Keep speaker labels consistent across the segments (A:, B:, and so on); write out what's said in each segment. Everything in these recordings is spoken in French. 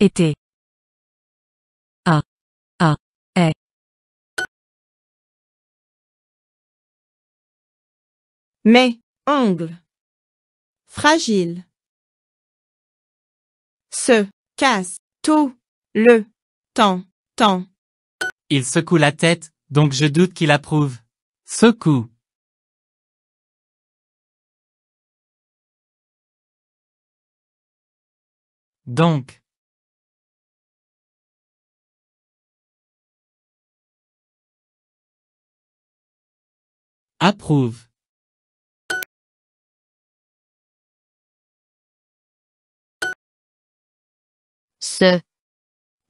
A: été a a est mais ongles fragile se casse tout le temps temps il secoue la tête donc je doute qu'il approuve secoue Donc. Approuve. Ce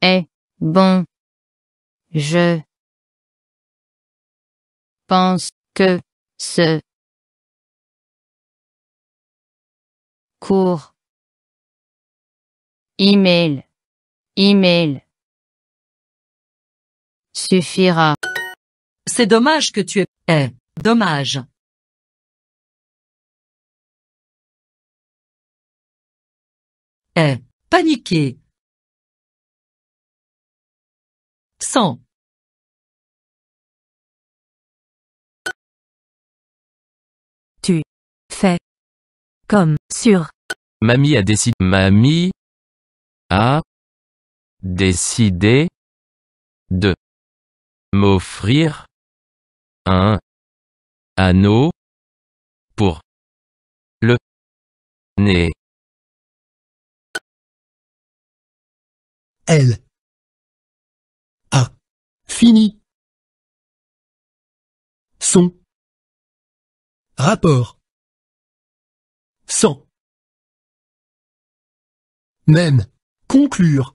A: est bon. Je pense que ce cours email email suffira. C'est dommage que tu es Dommage Eh, paniqué. Sans. Tu fais comme sur. Mamie a décidé. Mamie a décidé de m'offrir un Anneau. Pour. Le. Nez. Elle. A. Fini. Son. Rapport. Sans. Même. Conclure.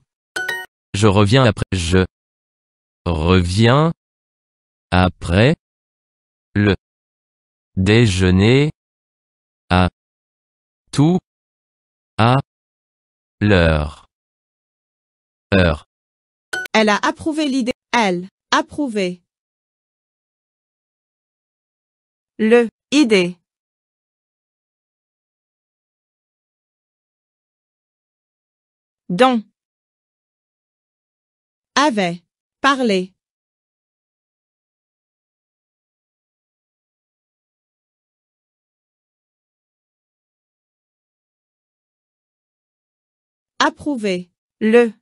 A: Je reviens après. Je reviens après le déjeuner à tout à l'heure heure elle a approuvé l'idée elle approuvé le idée dont, avait parlé Approuver. Le.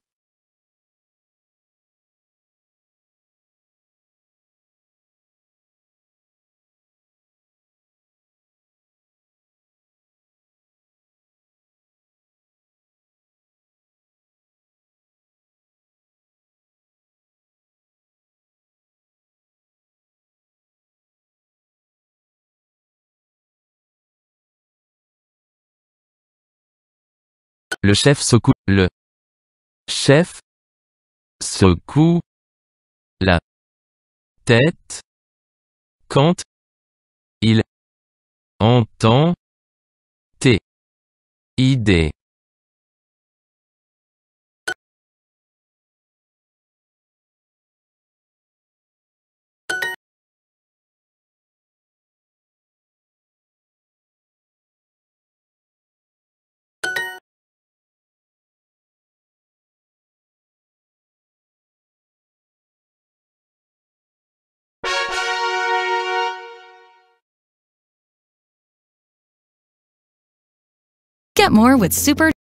A: Le chef secoue. Le chef secoue la tête quand il entend T. idées. Get more with Super